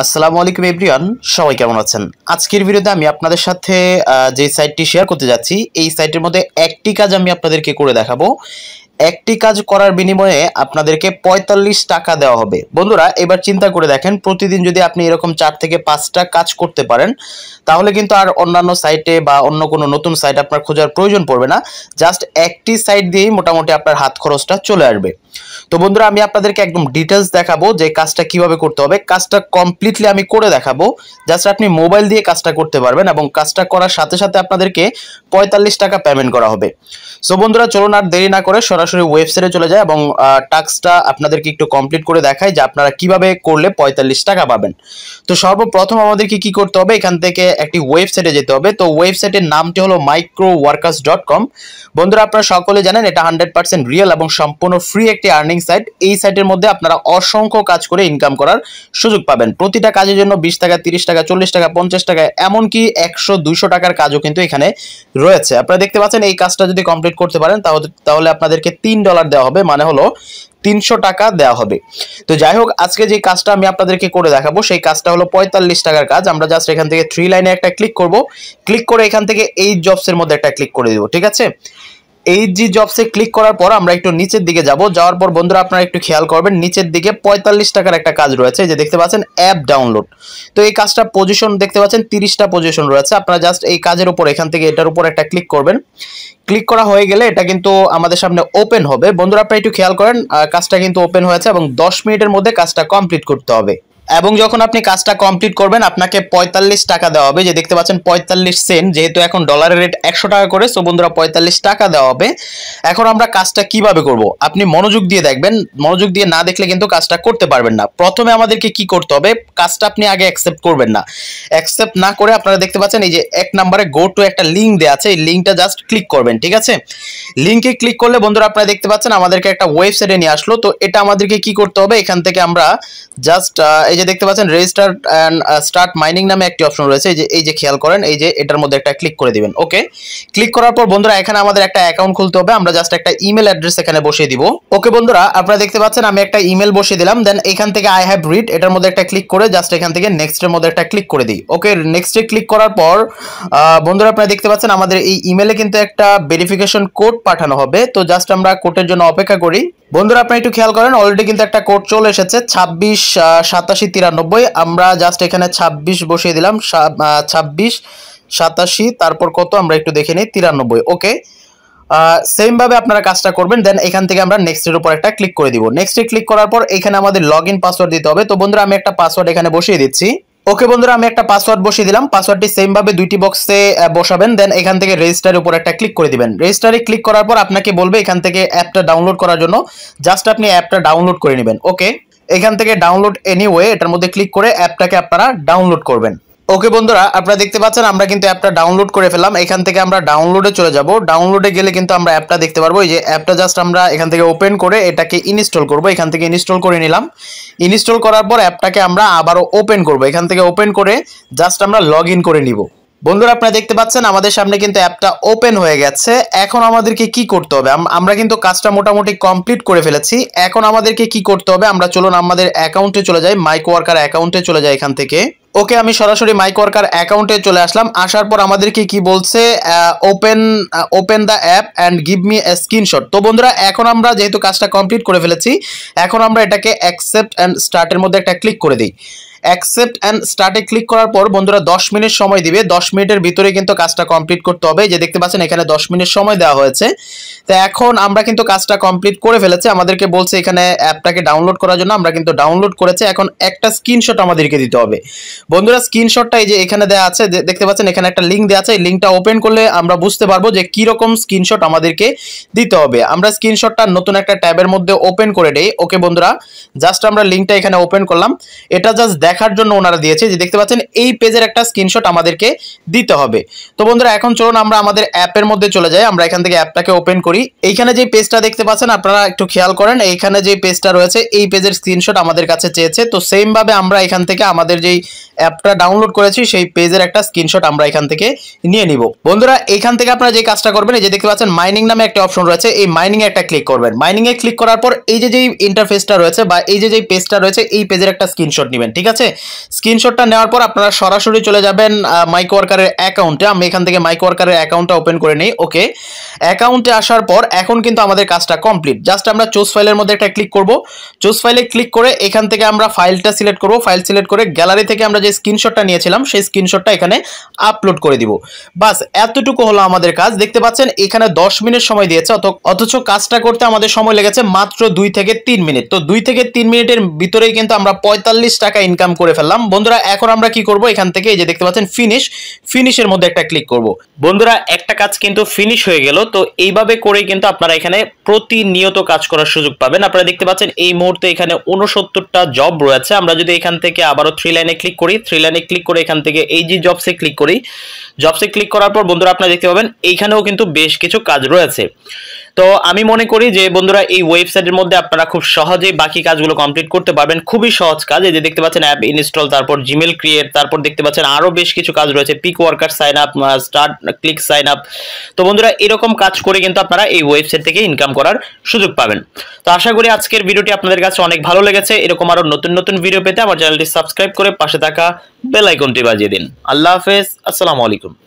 আসসালামু আলাইকুম এভরিওয়ান সবাই কেমন আছেন আজকের ভিডিওতে আমি আপনাদের সাথে যে সাইটটি শেয়ার করতে যাচ্ছি এই সাইটের মধ্যে একটি কাজ আমি আপনাদেরকে করে দেখাবো একটি কাজ করার বিনিময়ে আপনাদেরকে ৪৫ টাকা দেওয়া হবে বন্ধুরা এবার চিন্তা করে দেখেন প্রতিদিন যদি আপনি এরকম চার থেকে পাঁচটা কাজ করতে পারেন তাহলে কিন্তু আর অন্যান্য সাইটে বা অন্য কোনো নতুন সাইট আপনার খোঁজার প্রয়োজন পড়বে না জাস্ট একটি সাইট দিয়েই মোটামুটি আপনার হাত খরচটা চলে আসবে তো বন্ধুরা আমি আপনাদেরকে একদম ডিটেলস দেখাবো যে কাজটা কিভাবে করতে হবে কাজটা কমপ্লিটলি আমি করে দেখাবো জাস্ট আপনি মোবাইল দিয়ে কাজটা করতে পারবেন এবং কাজটা করার সাথে সাথে আপনাদেরকে পঁয়তাল্লিশ টাকা পেমেন্ট করা হবে সো বন্ধুরা চলুন আর দেরি না করে সরাসরি ওয়েবসাইটে চলে যায় এবং টাস্কটা আপনাদেরকে একটু কমপ্লিট করে দেখায় যে আপনারা কিভাবে করলে পঁয়তাল্লিশ টাকা পাবেন তো সর্বপ্রথম আমাদেরকে কি করতে হবে এখান থেকে একটি ওয়েবসাইটে যেতে হবে তো ওয়েবসাইটের নামটি হলো মাইক্রো ওয়ার্কার্স ডট কম বন্ধুরা আপনারা সকলে জানেন এটা হান্ড্রেড পার্সেন্ট রিয়েল এবং সম্পূর্ণ ফ্রি এক একটি আর্নিং সাইট এই সাইটের মধ্যে আপনারা অসংখ্য কাজ করে ইনকাম করার সুযোগ পাবেন প্রতিটা কাজের জন্য বিশ টাকা তিরিশ টাকা চল্লিশ টাকা পঞ্চাশ টাকা এমনকি একশো দুইশো টাকার কাজও কিন্তু এখানে রয়েছে আপনারা দেখতে পাচ্ছেন এই কাজটা যদি কমপ্লিট করতে পারেন তাহলে আপনাদেরকে তিন ডলার দেওয়া হবে মানে হলো তিনশো টাকা দেওয়া হবে তো যাই হোক আজকে যে কাজটা আমি আপনাদেরকে করে দেখাবো সেই কাজটা হলো পঁয়তাল্লিশ টাকার কাজ আমরা জাস্ট এখান থেকে থ্রি লাইনে একটা ক্লিক করব ক্লিক করে এখান থেকে এই জবসের মধ্যে একটা ক্লিক করে দেবো ঠিক আছে এইচজি জি জবসে ক্লিক করার পর আমরা একটু নিচের দিকে যাব যাওয়ার পর বন্ধুরা আপনারা একটু খেয়াল করবেন নিচের দিকে পঁয়তাল্লিশ টাকার একটা কাজ রয়েছে যে দেখতে পাচ্ছেন অ্যাপ ডাউনলোড তো এই কাজটা পজিশন দেখতে পাচ্ছেন তিরিশটা পজিশন রয়েছে আপনারা জাস্ট এই কাজের উপর এখান থেকে এটার উপর একটা ক্লিক করবেন ক্লিক করা হয়ে গেলে এটা কিন্তু আমাদের সামনে ওপেন হবে বন্ধুরা আপনারা একটু খেয়াল করেন কাজটা কিন্তু ওপেন হয়েছে এবং দশ মিনিটের মধ্যে কাজটা কমপ্লিট করতে হবে এবং যখন আপনি কাজটা কমপ্লিট করবেন আপনাকে পঁয়তাল্লিশ টাকা দেওয়া হবে যে দেখতে পাচ্ছেন পঁয়তাল্লিশ সেন্ট যেহেতু এখন ডলারের রেট একশো টাকা করে সো বন্ধুরা পঁয়তাল্লিশ টাকা দেওয়া হবে এখন আমরা কাজটা কিভাবে করব। আপনি মনোযোগ দিয়ে দেখবেন মনোযোগ দিয়ে না দেখলে কিন্তু কাজটা করতে পারবেন না প্রথমে আমাদেরকে কি করতে হবে কাজটা আপনি আগে অ্যাকসেপ্ট করবেন না অ্যাকসেপ্ট না করে আপনারা দেখতে পাচ্ছেন এই যে এক নাম্বারে গো টু একটা লিঙ্ক দেওয়া আছে এই লিঙ্কটা জাস্ট ক্লিক করবেন ঠিক আছে লিঙ্কে ক্লিক করলে বন্ধুরা আপনারা দেখতে পাচ্ছেন আমাদেরকে একটা ওয়েবসাইটে নিয়ে আসলো তো এটা আমাদেরকে কি করতে হবে এখান থেকে আমরা জাস্ট এই যে দেখতে পাচ্ছেন রেজিস্টার অ্যান্ড স্টার্ট মাইনিং নামে একটি অপশন রয়েছে এই যে এই যে খেয়াল করেন এই যে এটার মধ্যে একটা ক্লিক করে দিবেন ওকে ক্লিক করার পর বন্ধুরা এখানে আমাদের একটা অ্যাকাউন্ট খুলতে হবে আমরা জাস্ট একটা ইমেল অ্যাড্রেস এখানে বসিয়ে দিব ওকে বন্ধুরা আপনারা দেখতে পাচ্ছেন আমি একটা ইমেল বসিয়ে দিলাম দেন এখান থেকে আই হ্যাভ রিড এটার মধ্যে একটা ক্লিক করে জাস্ট এখান থেকে নেক্সটের মধ্যে একটা ক্লিক করে দিই ওকে নেক্সটে ক্লিক করার পর uh, বন্ধুরা আপনারা দেখতে পাচ্ছেন আমাদের এই ইমেলে কিন্তু একটা ভেরিফিকেশন কোড পাঠানো হবে তো জাস্ট আমরা কোডের জন্য অপেক্ষা করি বন্ধুরা আপনারা একটু খেয়াল করেন অলরেডি কিন্তু একটা কোড চলে এসেছে ছাব্বিশ uh, সাতাশ সাতাশি তিরানব্বই আমরা জাস্ট এখানে ২৬ বসিয়ে দিলাম ২৬ সাতাশি তারপর কত আমরা একটু দেখে নিই তিরানব্বই ওকে সেমভাবে আপনারা কাজটা করবেন দেন এখান থেকে আমরা নেক্সটের উপর একটা ক্লিক করে দিব নেক্সটে ক্লিক করার পর এখানে আমাদের লগ পাসওয়ার্ড দিতে হবে তো বন্ধুরা আমি একটা পাসওয়ার্ড এখানে বসিয়ে দিচ্ছি ওকে বন্ধুরা আমি একটা পাসওয়ার্ড বসিয়ে দিলাম পাসওয়ার্ডটি সেমভাবে দুইটি বক্সে বসাবেন দেন এখান থেকে রেজিস্টারের উপর একটা ক্লিক করে দিবেন রেজিস্টারে ক্লিক করার পর আপনাকে বলবে এখান থেকে অ্যাপটা ডাউনলোড করার জন্য জাস্ট আপনি অ্যাপটা ডাউনলোড করে নেবেন ওকে এখান থেকে ডাউনলোড এনিওয়ে এটার মধ্যে ক্লিক করে অ্যাপটাকে আপনারা ডাউনলোড করবেন ওকে বন্ধুরা আপনারা দেখতে পাচ্ছেন আমরা কিন্তু অ্যাপটা ডাউনলোড করে ফেলাম এখান থেকে আমরা ডাউনলোডে চলে যাব ডাউনলোডে গেলে কিন্তু আমরা অ্যাপটা দেখতে পারবো এই যে অ্যাপটা জাস্ট আমরা এখান থেকে ওপেন করে এটাকে ইনস্টল করব এখান থেকে ইনস্টল করে নিলাম ইনস্টল করার পর অ্যাপটাকে আমরা আবারও ওপেন করব এখান থেকে ওপেন করে জাস্ট আমরা লগ করে নিব বন্ধুরা আপনারা দেখতে পাচ্ছেন আমাদের সামনে কিন্তু অ্যাপটা ওপেন হয়ে গেছে এখন আমাদেরকে কি করতে হবে আমরা কিন্তু কাজটা মোটামুটি কমপ্লিট করে ফেলেছি এখন আমাদেরকে কি করতে হবে আমরা চলুন আমাদের অ্যাকাউন্টে চলে যাই মাইক ওয়ার্কার অ্যাকাউন্টে চলে যাই এখান থেকে ওকে আমি সরাসরি মাইক ওয়ার্কার অ্যাকাউন্টে চলে আসলাম আসার পর আমাদেরকে কি বলছে open open the app and give me a screenshot তো বন্ধুরা এখন আমরা যেহেতু কাজটা কমপ্লিট করে ফেলেছি এখন আমরা এটাকে অ্যাকসেপ্ট অ্যান্ড স্টার্টের মধ্যে একটা ক্লিক করে দিই অ্যাকসেপ্ট অ্যান্ড স্টার্টে ক্লিক করার পর বন্ধুরা 10 মিনিট সময় দিবে 10 মিনিটের ভিতরে কিন্তু কাজটা কমপ্লিট করতে হবে যে দেখতে পাচ্ছেন এখানে 10 মিনিট সময় দেওয়া হয়েছে তো এখন আমরা কিন্তু কাজটা কমপ্লিট করে ফেলেছি আমাদেরকে বলছে এখানে অ্যাপটাকে ডাউনলোড করার জন্য আমরা কিন্তু ডাউনলোড করেছি এখন একটা স্ক্রিনশট আমাদেরকে দিতে হবে বন্ধুরা স্ক্রিনশটটা এই যে এখানে দেওয়া আছে দেখতে পাচ্ছেন এখানে একটা লিঙ্ক দেওয়া আছে এই লিঙ্কটা ওপেন করলে আমরা বুঝতে পারবো যে কীরকম স্ক্রিনশট আমাদেরকে দিতে হবে আমরা স্ক্রিনশটটা নতুন একটা ট্যাবের মধ্যে ওপেন করে দেই ওকে বন্ধুরা জাস্ট আমরা লিঙ্কটা এখানে ওপেন করলাম এটা জাস্ট দেখার জন্য ওনারা দিয়েছে যে দেখতে পাচ্ছেন এই পেজের একটা স্ক্রিনশট আমাদেরকে দিতে হবে তো বন্ধুরা এখন চলুন আমরা আমাদের অ্যাপের মধ্যে চলে যাই আমরা এখান থেকে অ্যাপটাকে ওপেন করি এইখানে যে পেজটা দেখতে পাচ্ছেন আপনারা একটু খেয়াল করেন এইখানে যে পেজটা রয়েছে এই পেজের স্ক্রিনশট আমাদের কাছে চেয়েছে তো সেমভাবে আমরা এখান থেকে আমাদের যেই অ্যাপটা ডাউনলোড করেছি সেই পেজের একটা স্ক্রিনশট আমরা এখান থেকে নিয়ে নিব বন্ধুরা এখান থেকে আপনারা যে কাজটা করবেন এই যে দেখতে পাচ্ছেন মাইনিং নামে একটা অপশন রয়েছে এই মাইনিংয়ে একটা ক্লিক করবেন মাইনিংয়ে ক্লিক করার পর এই যে যেই ইন্টারফেসটা রয়েছে বা এই যে যেই পেজটা রয়েছে এই পেজের একটা স্ক্রিনশট নেবেন ঠিক আছে স্ক্রিনশটটা নেওয়ার পর আপনারা সরাসরি চলে যাবেন ওয়ার্কারের অ্যাকাউন্টে আমি এখান থেকে ওয়ার্কারের অ্যাকাউন্টটা ওপেন করে নিই ওকে অ্যাকাউন্টে আসার পর এখন কিন্তু আমাদের কাজটা কমপ্লিট জাস্ট আমরা চুজ ফাইলের মধ্যে একটা ক্লিক করব চুজ ফাইলে ক্লিক করে এখান থেকে আমরা ফাইলটা সিলেক্ট করব ফাইল সিলেক্ট করে গ্যালারি থেকে আমরা যে স্ক্রিনশটটা নিয়েছিলাম সেই স্ক্রিনশটটা এখানে আপলোড করে দিব বাস এতটুকু হলো আমাদের কাজ দেখতে পাচ্ছেন এখানে 10 মিনিট সময় দিয়েছে অথচ কাজটা করতে আমাদের সময় লেগেছে মাত্র দুই থেকে তিন মিনিট তো দুই থেকে তিন মিনিটের ভিতরেই কিন্তু আমরা পঁয়তাল্লিশ টাকা ইনকাম করে ফেললাম বন্ধুরা এখন আমরা কি করব এখান থেকে এই যে দেখতে পাচ্ছেন ফিনিশ ফিনিশের মধ্যে একটা ক্লিক করব বন্ধুরা একটা কাজ কিন্তু ফিনিশ হয়ে গেল তো এইভাবে করেই কিন্তু আপনারা এখানে প্রতিনিয়ত কাজ করার সুযোগ পাবেন আপনারা দেখতে পাচ্ছেন এই মুহূর্তে এখানে উনসত্তরটা জব রয়েছে আমরা যদি এখান থেকে আবারও থ্রি লাইনে ক্লিক করি থ্রি লাইনে ক্লিক করে এখান থেকে এই যে জবসে ক্লিক করি জবসে ক্লিক করার পর বন্ধুরা আপনারা দেখতে পাবেন এইখানেও কিন্তু বেশ কিছু কাজ রয়েছে তো আমি মনে করি যে বন্ধুরা এই ওয়েবসাইটের মধ্যে আপনারা খুব সহজেই বাকি কাজগুলো কমপ্লিট করতে পারবেন খুবই সহজ কাজ এই যে দেখতে পাচ্ছেন অ্যাপ ইনস্টল তারপর জিমেল ক্রিয়েট তারপর দেখতে পাচ্ছেন আরও বেশ কিছু কাজ রয়েছে pick worker sign up start click sign up তো বন্ধুরা এরকম কাজ করে কিন্তু আপনারা এই ওয়েবসাইট থেকে ইনকাম করার সুযোগ পাবেন তো আশা করি আজকের ভিডিওটি আপনাদের কাছে অনেক ভালো লেগেছে এরকম আরও নতুন নতুন ভিডিও পেতে আমার চ্যানেলটি সাবস্ক্রাইব করে পাশে থাকা বেলাইকনটি বাজিয়ে দিন আল্লাহ হাফেজ আসসালামু আলাইকুম